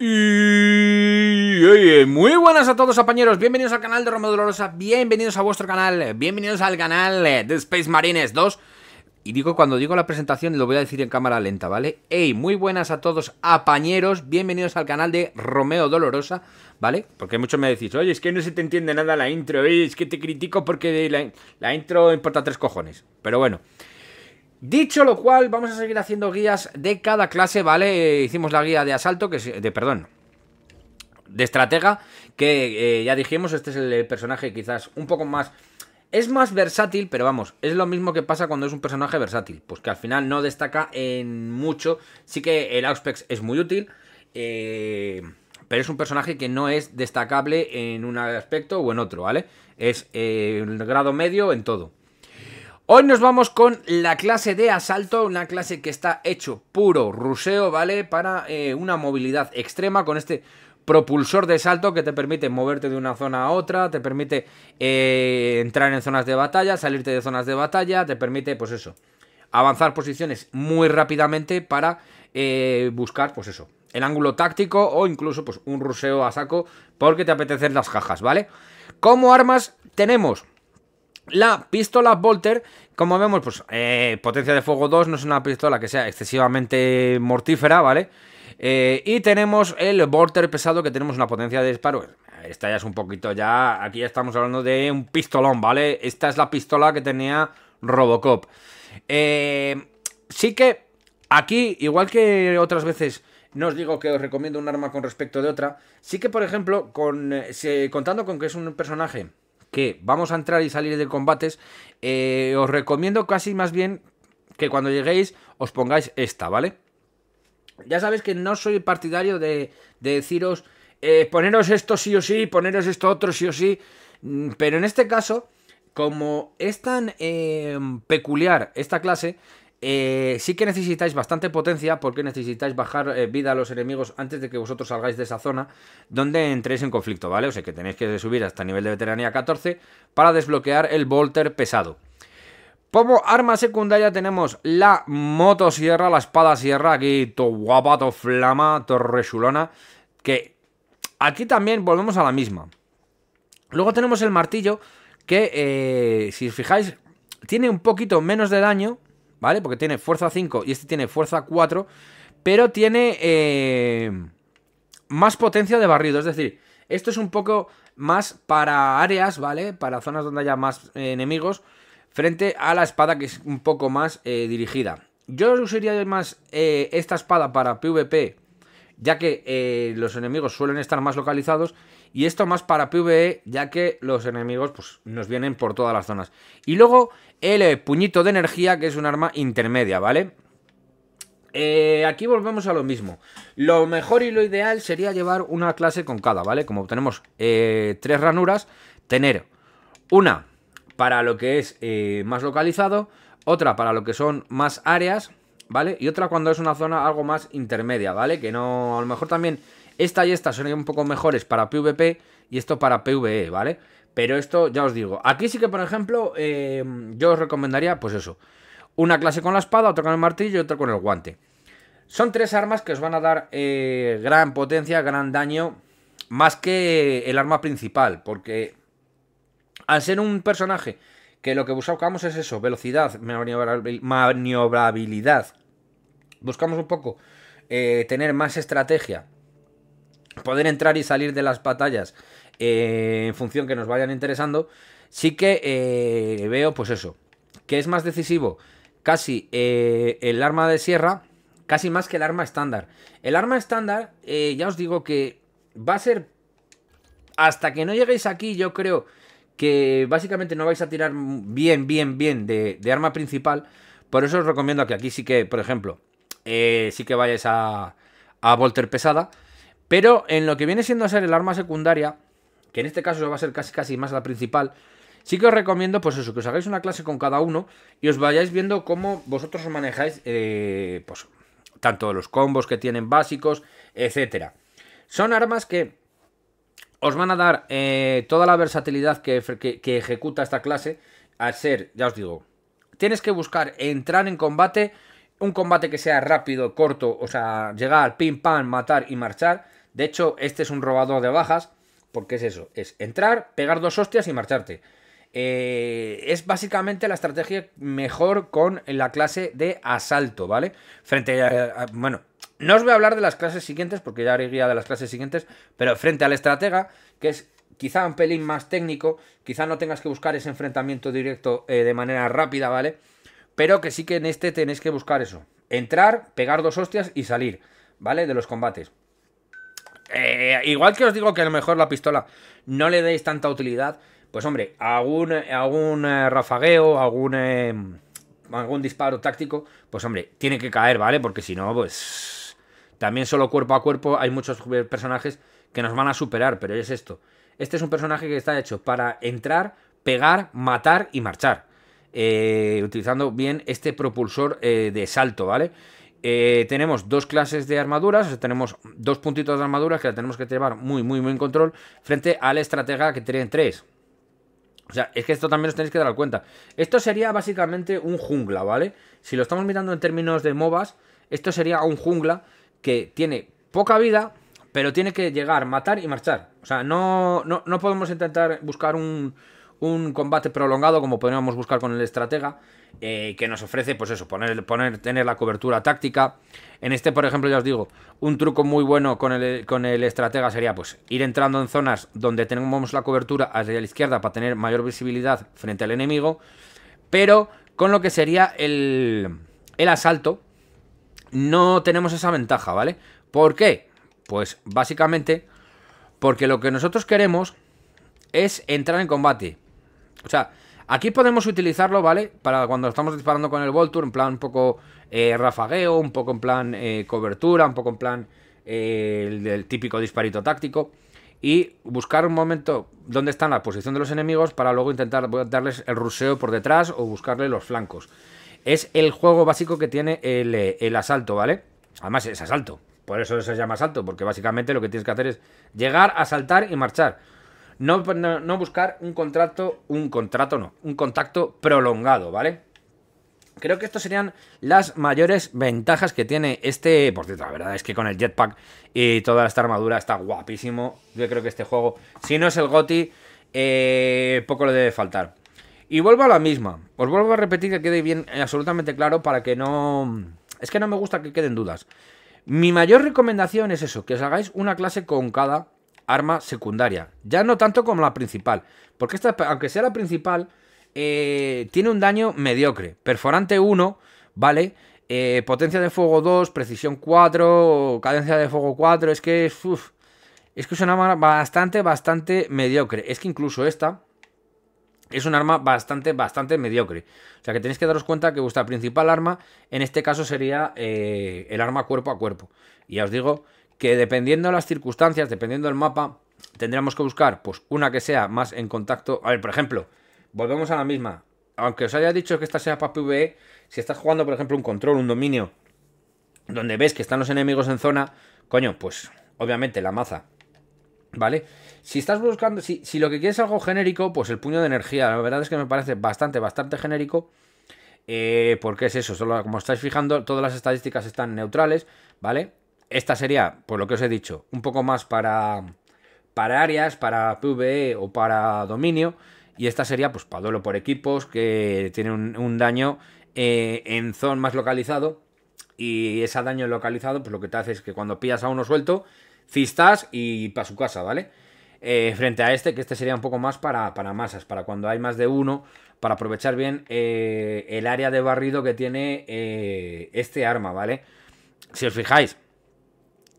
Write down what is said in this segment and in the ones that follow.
Y muy buenas a todos apañeros, bienvenidos al canal de Romeo Dolorosa, bienvenidos a vuestro canal, bienvenidos al canal eh, de Space Marines 2 Y digo, cuando digo la presentación lo voy a decir en cámara lenta, ¿vale? Ey, muy buenas a todos apañeros, bienvenidos al canal de Romeo Dolorosa, ¿vale? Porque muchos me decís, oye, es que no se te entiende nada la intro, eh, es que te critico porque la intro importa tres cojones Pero bueno, Dicho lo cual, vamos a seguir haciendo guías de cada clase, ¿vale? Eh, hicimos la guía de asalto, que es, eh, de, perdón, de estratega, que eh, ya dijimos, este es el personaje quizás un poco más... Es más versátil, pero vamos, es lo mismo que pasa cuando es un personaje versátil, pues que al final no destaca en mucho, sí que el Auspex es muy útil, pero es un personaje que no es destacable en un aspecto o en otro, ¿vale? Es el grado medio en todo. Hoy nos vamos con la clase de asalto, una clase que está hecho puro ruseo, ¿vale? Para eh, una movilidad extrema con este propulsor de salto que te permite moverte de una zona a otra, te permite eh, entrar en zonas de batalla, salirte de zonas de batalla, te permite, pues eso, avanzar posiciones muy rápidamente para eh, buscar, pues eso, el ángulo táctico o incluso pues un ruseo a saco porque te apetecen las cajas, ¿vale? Como armas tenemos la pistola Volter, como vemos, pues eh, potencia de fuego 2 no es una pistola que sea excesivamente mortífera, ¿vale? Eh, y tenemos el Volter pesado que tenemos una potencia de disparo. Esta ya es un poquito ya, aquí ya estamos hablando de un pistolón, ¿vale? Esta es la pistola que tenía Robocop. Eh, sí que aquí, igual que otras veces... No os digo que os recomiendo un arma con respecto de otra. Sí que, por ejemplo, con, contando con que es un personaje que vamos a entrar y salir de combates, eh, os recomiendo casi más bien que cuando lleguéis os pongáis esta, ¿vale? Ya sabéis que no soy partidario de, deciros, eh, poneros esto sí o sí, poneros esto otro sí o sí, mm, pero en este caso, como es tan eh, peculiar esta clase, eh, sí que necesitáis bastante potencia porque necesitáis bajar eh, vida a los enemigos antes de que vosotros salgáis de esa zona donde entréis en conflicto, ¿vale? O sea que tenéis que subir hasta nivel de veteranía 14 para desbloquear el Volter pesado. Como arma secundaria tenemos la motosierra, la espada sierra, aquí to guapa, flama, torre resulona, que aquí también volvemos a la misma. Luego tenemos el martillo, que eh, si os fijáis tiene un poquito menos de daño, ¿vale? Porque tiene fuerza 5 y este tiene fuerza 4, pero tiene eh, más potencia de barrido, es decir, esto es un poco más para áreas, ¿vale? Para zonas donde haya más eh, enemigos, frente a la espada que es un poco más eh, dirigida. Yo usaría además esta espada para PvP ya que eh, los enemigos suelen estar más localizados, y esto más para PvE, ya que los enemigos pues, nos vienen por todas las zonas. Y luego el eh, puñito de energía, que es un arma intermedia, ¿vale? Eh, aquí volvemos a lo mismo. Lo mejor y lo ideal sería llevar una clase con cada, ¿vale? Como tenemos tres ranuras, tener una para lo que es más localizado, otra para lo que son más áreas ¿vale? Y otra cuando es una zona algo más intermedia, ¿vale? Que no, a lo mejor también esta y esta son un poco mejores para PvP y esto para PvE, ¿vale? Pero esto, ya os digo, aquí sí que, por ejemplo, em, yo os recomendaría, pues eso, una clase con la espada, otra con el martillo y otra con el guante. Son tres armas que os van a dar eh, gran potencia, gran daño, más que el arma principal, porque al ser un personaje que lo que buscamos es eso, velocidad, maniobrabilidad buscamos un poco eh, tener más estrategia, poder entrar y salir de las batallas eh, en función que nos vayan interesando, sí que eh, veo pues eso, que es más decisivo casi el arma de sierra, casi más que el arma estándar. El arma estándar, ya os digo que va a ser, hasta que no lleguéis aquí, yo creo que básicamente no vais a tirar bien, bien, bien de arma principal. Por eso os recomiendo que aquí sí que, por ejemplo, eh, sí que vayáis a, a Volter pesada. Pero en lo que viene siendo a ser el arma secundaria, que en este caso va a ser casi casi más la principal, sí que os recomiendo, pues eso, que os hagáis una clase con cada uno y os vayáis viendo cómo vosotros os manejáis, eh, pues, tanto los combos que tienen básicos, etcétera. Son armas que os van a dar eh, toda la versatilidad que, que ejecuta esta clase, al ser, ya os digo, tienes que buscar entrar en combate un combate que sea rápido, corto, o sea, llegar, pim, pam, matar y marchar. De hecho, este es un robador de bajas, porque es eso, es entrar, pegar dos hostias y marcharte. Eh, es básicamente la estrategia mejor con la clase de asalto, ¿vale? Frente a, Bueno, no os voy a hablar de las clases siguientes, porque ya haré guía de las clases siguientes, pero frente al estratega, que es quizá un pelín más técnico, quizá no tengas que buscar ese enfrentamiento directo eh, de manera rápida, ¿vale? vale pero que sí que en este tenéis que buscar eso. Entrar, pegar dos hostias y salir, ¿vale? De los combates. Eh, igual que os digo que a lo mejor la pistola no le deis tanta utilidad, pues hombre, algún, algún eh, rafagueo, algún, eh, algún disparo táctico, pues hombre, tiene que caer, ¿vale? Porque si no, pues también solo cuerpo a cuerpo hay muchos personajes que nos van a superar, pero es esto. Este es un personaje que está hecho para entrar, pegar, matar y marchar. Eh, utilizando bien este propulsor eh, de salto, ¿vale? Eh, tenemos dos clases de armaduras, tenemos dos puntitos de armaduras que la tenemos que llevar muy, muy, muy en control frente al estratega que tiene tres. O sea, es que esto también os tenéis que dar cuenta. Esto sería básicamente un jungla, ¿vale? Si lo estamos mirando en términos de MOBAs, esto sería un jungla que tiene poca vida, pero tiene que llegar, matar y marchar. O sea, no, no podemos intentar buscar un, un combate prolongado, como podríamos buscar con el estratega, eh, que nos ofrece, pues eso, poner, poner, tener la cobertura táctica. En este, por ejemplo, ya os digo, un truco muy bueno con el, con el estratega sería, pues, ir entrando en zonas donde tenemos la cobertura hacia la izquierda para tener mayor visibilidad frente al enemigo, pero con lo que sería el, el asalto, no tenemos esa ventaja, ¿vale? ¿Por qué? Pues básicamente porque lo que nosotros queremos es entrar en combate. O sea, aquí podemos utilizarlo, ¿vale? Para cuando estamos disparando con el Voltur, en plan un poco eh, rafagueo, un poco en plan eh, cobertura, un poco en plan eh, el, típico disparito táctico. Y buscar un momento donde están la posición de los enemigos para luego intentar darles el ruseo por detrás o buscarle los flancos. Es el juego básico que tiene el, el asalto, ¿vale? Además es asalto, por eso se llama asalto, porque básicamente lo que tienes que hacer es llegar, asaltar y marchar. No, buscar un contrato, un contrato no, un contacto prolongado, ¿vale? Creo que estas serían las mayores ventajas que tiene este. Por cierto, la verdad es que con el jetpack y toda esta armadura está guapísimo. Yo creo que este juego, si no es el GOTI, eh, poco le debe faltar. Y vuelvo a la misma. Os vuelvo a repetir que quede bien, eh, absolutamente claro para que no. Es que no me gusta que queden dudas. Mi mayor recomendación es eso: que os hagáis una clase con cada arma secundaria. Ya no tanto como la principal. Porque esta, aunque sea la principal, eh, tiene un daño mediocre. Perforante 1, ¿vale? Eh, potencia de fuego 2, precisión 4, cadencia de fuego 4. Es que es que es un arma bastante, bastante mediocre. Es que incluso esta es un arma bastante, bastante mediocre. O sea que tenéis que daros cuenta que vuestra principal arma en este caso sería eh, el arma cuerpo a cuerpo. Y ya os digo que dependiendo de las circunstancias, dependiendo del mapa, tendríamos que buscar pues una que sea más en contacto. A ver, por ejemplo, volvemos a la misma. Aunque os haya dicho que esta sea para PvE, si estás jugando, por ejemplo, un control, un dominio, donde ves que están los enemigos en zona, coño, pues obviamente la maza. ¿Vale? Si estás buscando, si, lo que quieres es algo genérico, pues el puño de energía, la verdad es que me parece bastante, bastante genérico. Eh, porque es eso, solo, como estáis fijando, todas las estadísticas están neutrales, ¿vale? Esta sería, por lo que os he dicho, un poco más para, para áreas, para PvE o para dominio. Y esta sería pues para duelo por equipos que tiene un, daño eh, en zona más localizado. Y ese daño localizado, pues lo que te hace es que cuando pillas a uno suelto, cistas y para su casa, ¿vale? Eh, frente a este, que este sería un poco más para, masas, para cuando hay más de uno, para aprovechar bien eh, el área de barrido que tiene este arma, ¿vale? Si os fijáis,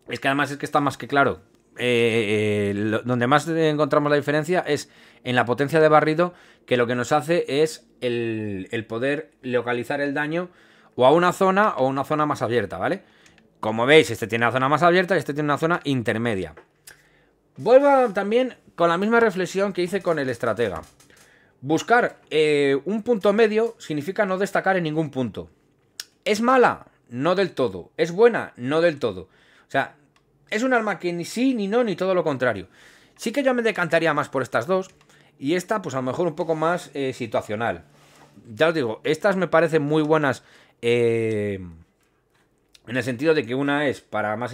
es que además es que está más que claro. Eh, donde más encontramos la diferencia es en la potencia de barrido, que lo que nos hace es el, poder localizar el daño o a una zona o a una zona más abierta, ¿vale? Como veis, este tiene una zona más abierta y este tiene una zona intermedia. Vuelvo también con la misma reflexión que hice con el estratega. Buscar eh, un punto medio significa no destacar en ningún punto. ¿Es mala? No del todo. ¿Es buena? No del todo. O sea, es un arma que ni sí, ni no, ni todo lo contrario. Sí que yo me decantaría más por estas dos. Y esta, pues a lo mejor un poco más eh, situacional. Ya os digo, estas me parecen muy buenas. Eh, en el sentido de que una es para, más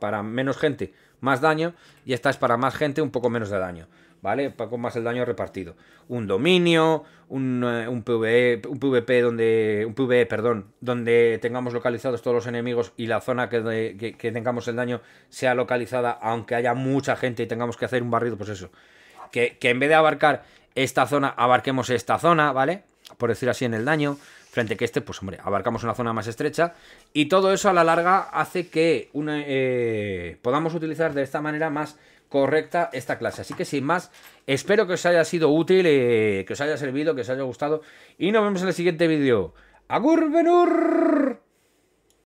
para menos gente, más daño y esta es para más gente un poco menos de daño. ¿Vale? Poco más el daño repartido. Un dominio, un, PvE, eh, un PvP e, donde. Un PvE, perdón, donde tengamos localizados todos los enemigos y la zona que, tengamos el daño sea localizada, aunque haya mucha gente y tengamos que hacer un barrido, pues eso. Que, que en vez de abarcar esta zona, abarquemos esta zona, ¿vale? Por decir así, en el daño frente que este, pues hombre, abarcamos una zona más estrecha y todo eso a la larga hace que eh, podamos utilizar de esta manera más correcta esta clase. Así que sin más, espero que os haya sido útil, eh, que os haya servido, que os haya gustado y nos vemos en el siguiente vídeo. ¡Agur